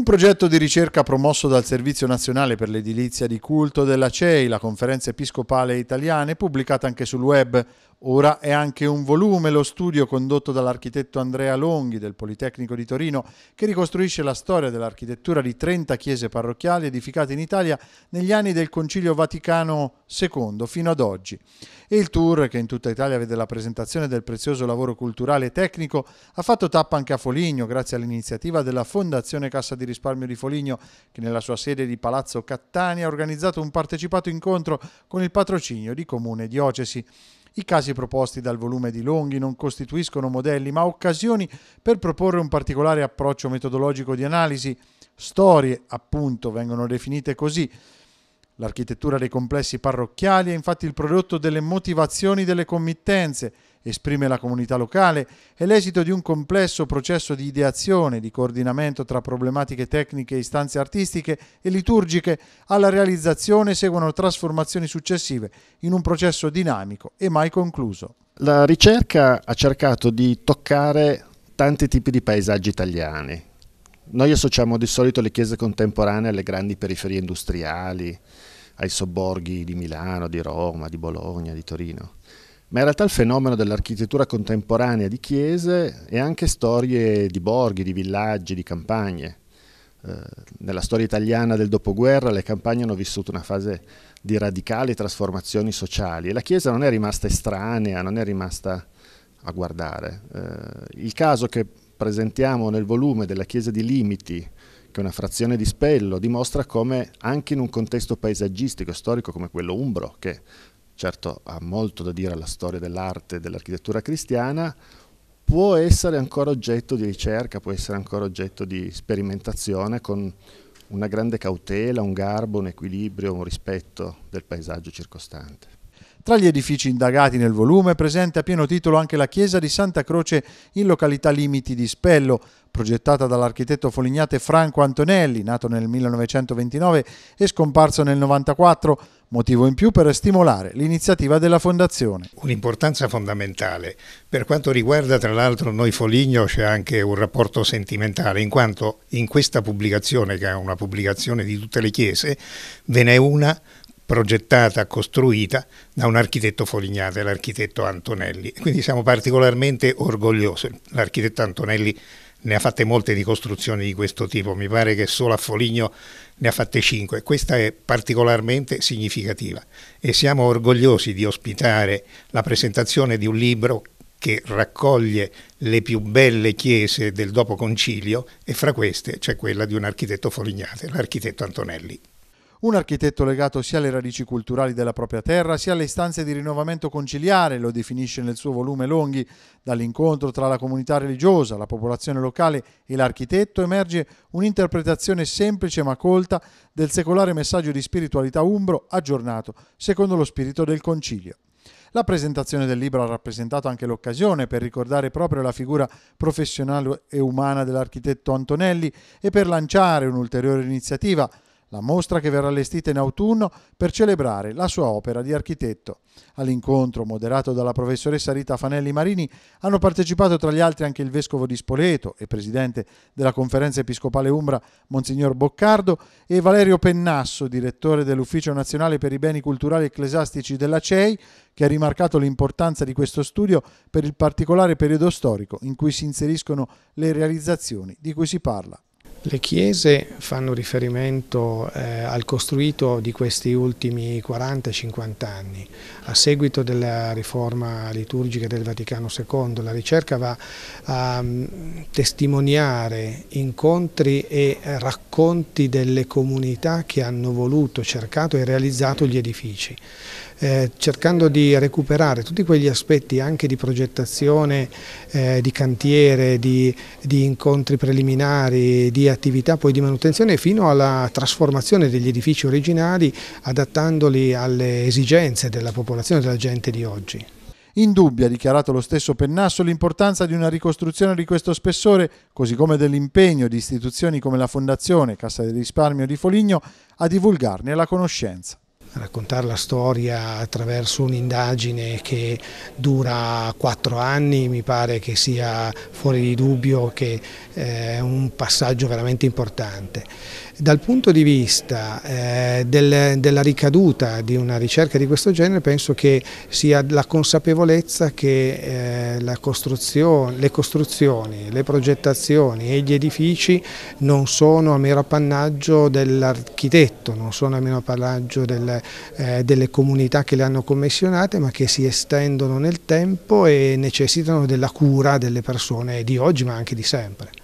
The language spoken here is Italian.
Un progetto di ricerca promosso dal Servizio Nazionale per l'Edilizia di Culto della CEI, la Conferenza Episcopale Italiana, e pubblicato anche sul web, Ora è anche un volume lo studio condotto dall'architetto Andrea Longhi del Politecnico di Torino che ricostruisce la storia dell'architettura di 30 chiese parrocchiali edificate in Italia negli anni del Concilio Vaticano II fino ad oggi. E il tour, che in tutta Italia vede la presentazione del prezioso lavoro culturale e tecnico, ha fatto tappa anche a Foligno grazie all'iniziativa della Fondazione Cassa di Risparmio di Foligno che nella sua sede di Palazzo Cattani ha organizzato un partecipato incontro con il patrocinio di Comune Diocesi. I casi proposti dal volume di Longhi non costituiscono modelli, ma occasioni per proporre un particolare approccio metodologico di analisi. Storie, appunto, vengono definite così, L'architettura dei complessi parrocchiali è infatti il prodotto delle motivazioni delle committenze, esprime la comunità locale, è l'esito di un complesso processo di ideazione, di coordinamento tra problematiche tecniche, istanze artistiche e liturgiche. Alla realizzazione seguono trasformazioni successive in un processo dinamico e mai concluso. La ricerca ha cercato di toccare tanti tipi di paesaggi italiani, noi associamo di solito le chiese contemporanee alle grandi periferie industriali, ai sobborghi di Milano, di Roma, di Bologna, di Torino. Ma in realtà il fenomeno dell'architettura contemporanea di chiese è anche storie di borghi, di villaggi, di campagne. Eh, nella storia italiana del dopoguerra le campagne hanno vissuto una fase di radicali trasformazioni sociali e la Chiesa non è rimasta estranea, non è rimasta a guardare. Eh, il caso che presentiamo nel volume della Chiesa di Limiti, che è una frazione di Spello, dimostra come anche in un contesto paesaggistico e storico come quello umbro, che certo ha molto da dire alla storia dell'arte e dell'architettura cristiana, può essere ancora oggetto di ricerca, può essere ancora oggetto di sperimentazione con una grande cautela, un garbo, un equilibrio, un rispetto del paesaggio circostante. Tra gli edifici indagati nel volume è presente a pieno titolo anche la chiesa di Santa Croce in località Limiti di Spello, progettata dall'architetto folignate Franco Antonelli, nato nel 1929 e scomparso nel 1994, motivo in più per stimolare l'iniziativa della Fondazione. Un'importanza fondamentale. Per quanto riguarda tra l'altro noi Foligno c'è anche un rapporto sentimentale, in quanto in questa pubblicazione, che è una pubblicazione di tutte le chiese, ve n'è una progettata, costruita da un architetto folignate, l'architetto Antonelli. Quindi siamo particolarmente orgogliosi. L'architetto Antonelli ne ha fatte molte di costruzioni di questo tipo, mi pare che solo a Foligno ne ha fatte cinque. questa è particolarmente significativa e siamo orgogliosi di ospitare la presentazione di un libro che raccoglie le più belle chiese del dopo concilio e fra queste c'è quella di un architetto folignate, l'architetto Antonelli. Un architetto legato sia alle radici culturali della propria terra, sia alle istanze di rinnovamento conciliare, lo definisce nel suo volume Longhi, dall'incontro tra la comunità religiosa, la popolazione locale e l'architetto emerge un'interpretazione semplice ma colta del secolare messaggio di spiritualità umbro aggiornato secondo lo spirito del concilio. La presentazione del libro ha rappresentato anche l'occasione per ricordare proprio la figura professionale e umana dell'architetto Antonelli e per lanciare un'ulteriore iniziativa la mostra che verrà allestita in autunno per celebrare la sua opera di architetto. All'incontro, moderato dalla professoressa Rita Fanelli Marini, hanno partecipato tra gli altri anche il vescovo di Spoleto e presidente della conferenza episcopale Umbra, Monsignor Boccardo, e Valerio Pennasso, direttore dell'Ufficio Nazionale per i Beni Culturali Ecclesiastici della CEI, che ha rimarcato l'importanza di questo studio per il particolare periodo storico in cui si inseriscono le realizzazioni di cui si parla. Le chiese fanno riferimento eh, al costruito di questi ultimi 40-50 anni. A seguito della riforma liturgica del Vaticano II, la ricerca va a um, testimoniare incontri e racconti delle comunità che hanno voluto, cercato e realizzato gli edifici. Eh, cercando di recuperare tutti quegli aspetti anche di progettazione, eh, di cantiere, di, di incontri preliminari, di attività poi di manutenzione fino alla trasformazione degli edifici originali adattandoli alle esigenze della popolazione, della gente di oggi. In dubbio, ha dichiarato lo stesso Pennasso, l'importanza di una ricostruzione di questo spessore, così come dell'impegno di istituzioni come la Fondazione, Cassa del Risparmio di Foligno, a divulgarne la conoscenza raccontare la storia attraverso un'indagine che dura quattro anni mi pare che sia fuori di dubbio che eh, è un passaggio veramente importante. Dal punto di vista eh, del, della ricaduta di una ricerca di questo genere penso che sia la consapevolezza che eh, costruzione, le costruzioni, le progettazioni e gli edifici non sono a mero appannaggio dell'architetto, non sono a mero appannaggio del, eh, delle comunità che le hanno commissionate ma che si estendono nel tempo e necessitano della cura delle persone di oggi ma anche di sempre.